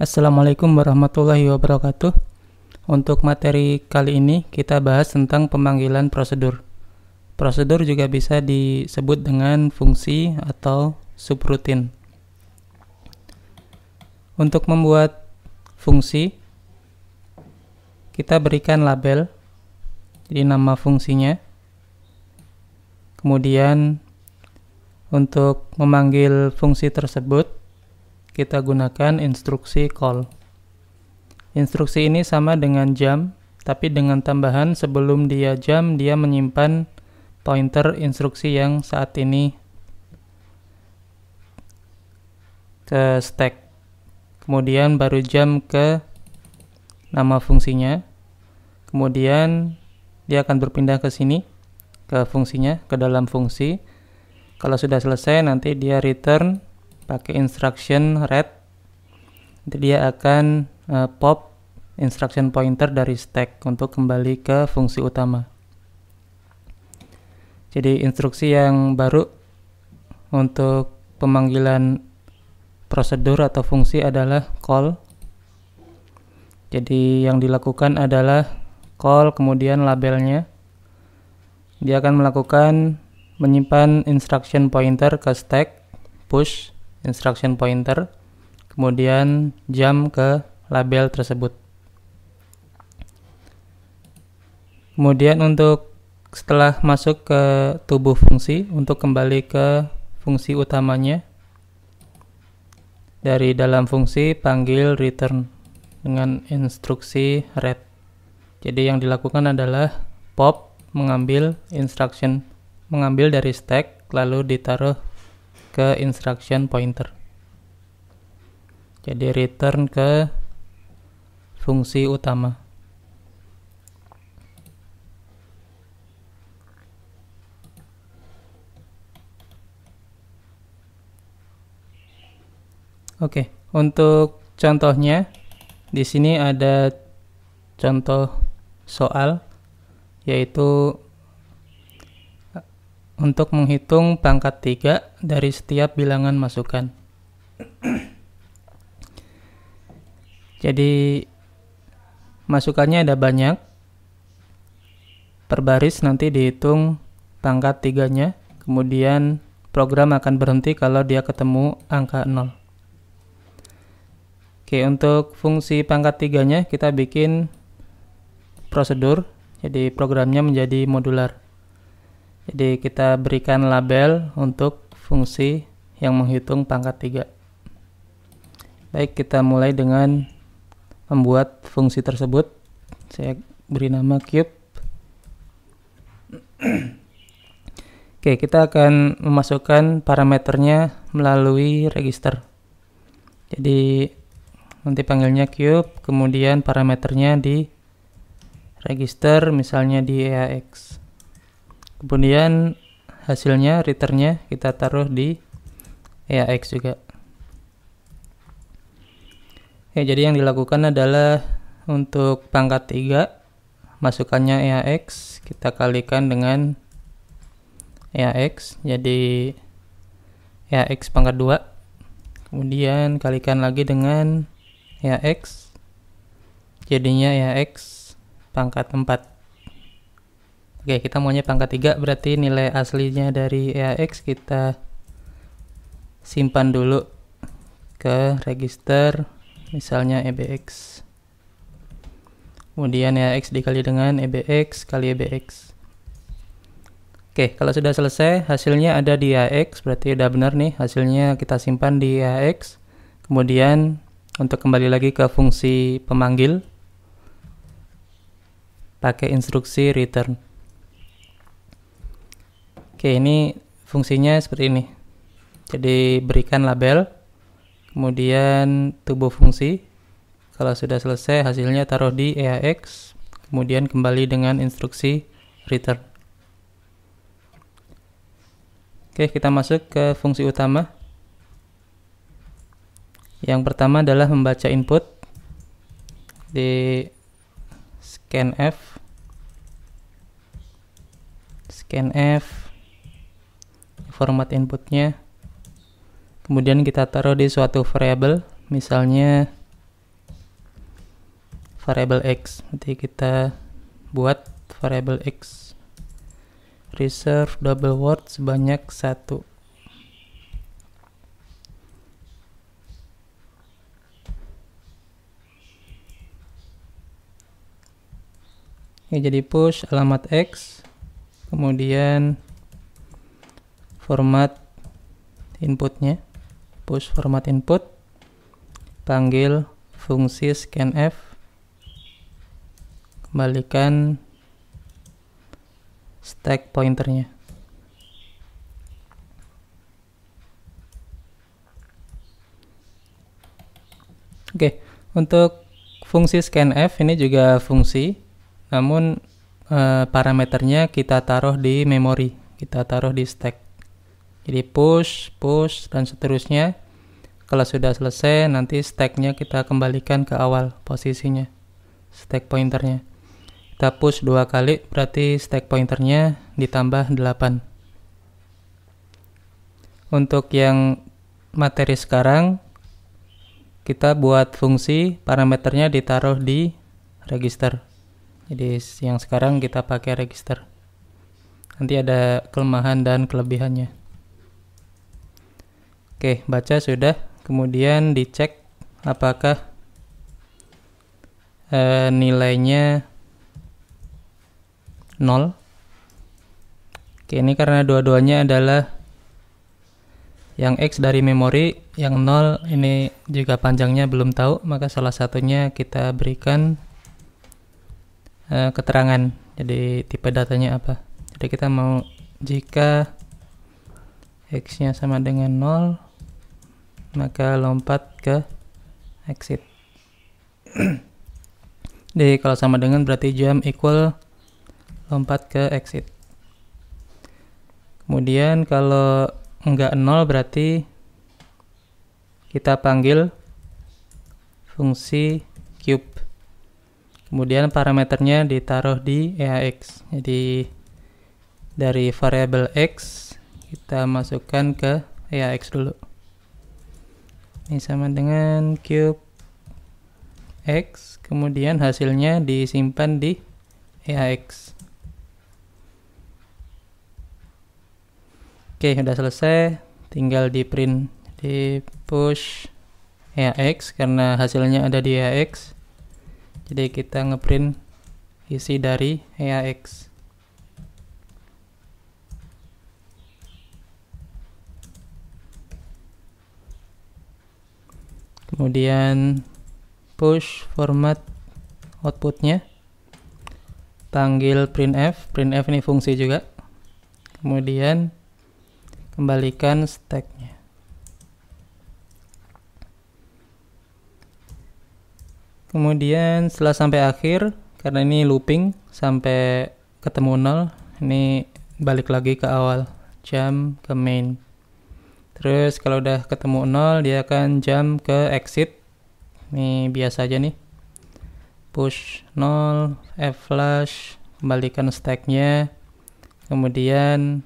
Assalamualaikum warahmatullahi wabarakatuh. Untuk materi kali ini kita bahas tentang pemanggilan prosedur. Prosedur juga bisa disebut dengan fungsi atau subrutin. Untuk membuat fungsi kita berikan label jadi nama fungsinya. Kemudian untuk memanggil fungsi tersebut kita gunakan instruksi call. Instruksi ini sama dengan jam, tapi dengan tambahan sebelum dia jam, dia menyimpan pointer instruksi yang saat ini ke stack. Kemudian baru jam ke nama fungsinya. Kemudian dia akan berpindah ke sini, ke fungsinya, ke dalam fungsi. Kalau sudah selesai, nanti dia return pakai instruction read itu dia akan uh, pop instruction pointer dari stack untuk kembali ke fungsi utama jadi instruksi yang baru untuk pemanggilan prosedur atau fungsi adalah call jadi yang dilakukan adalah call kemudian labelnya dia akan melakukan menyimpan instruction pointer ke stack push instruction pointer, kemudian jump ke label tersebut. Kemudian untuk setelah masuk ke tubuh fungsi, untuk kembali ke fungsi utamanya, dari dalam fungsi panggil return dengan instruksi read. Jadi yang dilakukan adalah pop mengambil instruction, mengambil dari stack lalu ditaruh ke instruction pointer jadi return ke fungsi utama Oke, untuk contohnya di sini ada contoh soal yaitu untuk menghitung pangkat 3 dari setiap bilangan masukan. Jadi masukannya ada banyak. Per baris nanti dihitung pangkat tiganya, kemudian program akan berhenti kalau dia ketemu angka 0. Oke, untuk fungsi pangkat tiganya kita bikin prosedur, jadi programnya menjadi modular. Jadi kita berikan label untuk fungsi yang menghitung pangkat 3. Baik, kita mulai dengan membuat fungsi tersebut. Saya beri nama cube. Oke, kita akan memasukkan parameternya melalui register. Jadi nanti panggilnya cube, kemudian parameternya di register misalnya di EAX kemudian hasilnya returnnya kita taruh di EAX juga ya jadi yang dilakukan adalah untuk pangkat 3 masukannya EAX kita kalikan dengan EAX jadi EAX pangkat 2 kemudian kalikan lagi dengan EAX jadinya EAX pangkat 4 Oke, kita maunya pangkat 3 berarti nilai aslinya dari EAX kita simpan dulu ke register misalnya EBX. Kemudian EAX dikali dengan EBX kali EBX. Oke, kalau sudah selesai hasilnya ada di EAX, berarti udah benar nih hasilnya kita simpan di EAX. Kemudian untuk kembali lagi ke fungsi pemanggil pakai instruksi return. Oke, ini fungsinya seperti ini. Jadi berikan label, kemudian tubuh fungsi. Kalau sudah selesai, hasilnya taruh di EAX, kemudian kembali dengan instruksi return. Oke, kita masuk ke fungsi utama. Yang pertama adalah membaca input di scanf scanf format inputnya kemudian kita taruh di suatu variable, misalnya variable x nanti kita buat variable x reserve double word sebanyak satu ya jadi push alamat x kemudian format inputnya push format input panggil fungsi scanf kembalikan stack pointernya Oke, untuk fungsi scanf ini juga fungsi, namun e, parameternya kita taruh di memori, kita taruh di stack jadi push push dan seterusnya kalau sudah selesai nanti stacknya kita kembalikan ke awal posisinya stack pointernya kita push dua kali berarti stack pointernya ditambah 8 untuk yang materi sekarang kita buat fungsi parameternya ditaruh di register jadi yang sekarang kita pakai register nanti ada kelemahan dan kelebihannya Oke, baca sudah. Kemudian dicek apakah e, nilainya 0. Oke, ini karena dua-duanya adalah yang X dari memori, yang 0 ini juga panjangnya belum tahu, maka salah satunya kita berikan e, keterangan. Jadi tipe datanya apa. Jadi kita mau jika X-nya sama dengan 0, maka lompat ke exit Jadi kalau sama dengan berarti jam equal lompat ke exit kemudian kalau nggak nol berarti kita panggil fungsi cube kemudian parameternya ditaruh di EAX jadi dari variable X kita masukkan ke EAX dulu ini sama dengan cube X. Kemudian hasilnya disimpan di EAX. Oke, sudah selesai. Tinggal di print di push EAX karena hasilnya ada di EAX. Jadi kita ngeprint isi dari EAX. kemudian push format outputnya panggil printf printf ini fungsi juga kemudian kembalikan stacknya kemudian setelah sampai akhir karena ini looping sampai ketemu nol ini balik lagi ke awal jam ke main Terus kalau udah ketemu 0 dia akan jump ke exit. Ini biasa aja nih. Push 0, F flash, kembalikan stacknya. Kemudian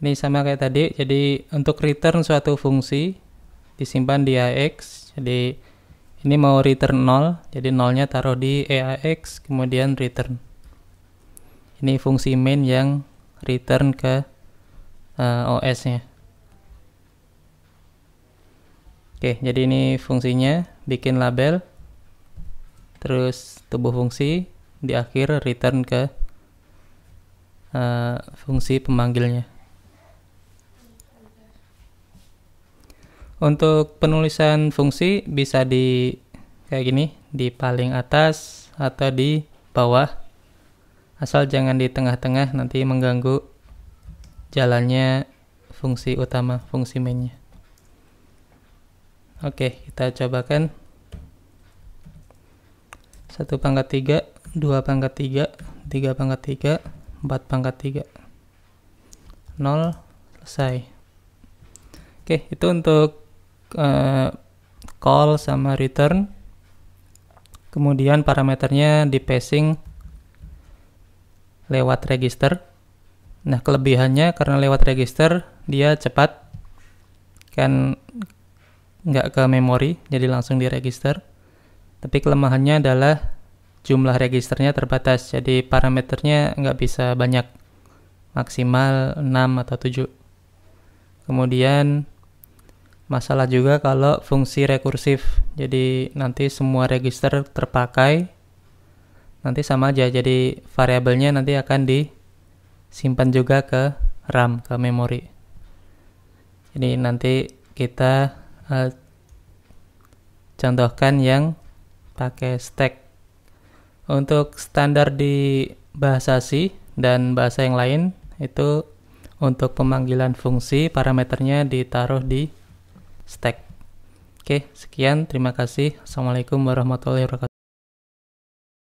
ini sama kayak tadi. Jadi untuk return suatu fungsi disimpan di AX. Jadi ini mau return 0, jadi nolnya taruh di AX kemudian return. Ini fungsi main yang return ke uh, eh, OS-nya. Oke, jadi ini fungsinya bikin label terus tubuh fungsi di akhir return ke uh, fungsi pemanggilnya. Untuk penulisan fungsi bisa di kayak gini, di paling atas atau di bawah. Asal jangan di tengah-tengah nanti mengganggu jalannya fungsi utama, fungsi mainnya. Oke, kita cobakan. 1 pangkat 3, 2 pangkat 3, 3 pangkat 3, 4 pangkat 3. 0, selesai. Oke, itu untuk uh, call sama return. Kemudian parameternya di passing lewat register. Nah, kelebihannya karena lewat register dia cepat kan nggak ke memori, jadi langsung di register. Tapi kelemahannya adalah jumlah registernya terbatas, jadi parameternya nggak bisa banyak, maksimal 6 atau 7. Kemudian masalah juga kalau fungsi rekursif, jadi nanti semua register terpakai, nanti sama aja, jadi variabelnya nanti akan disimpan juga ke RAM, ke memori. Jadi nanti kita Eh, contohkan yang pakai stack. Untuk standar di bahasa C dan bahasa yang lain itu untuk pemanggilan fungsi parameternya ditaruh di stack. Oke, sekian. Terima kasih. Assalamualaikum warahmatullahi wabarakatuh.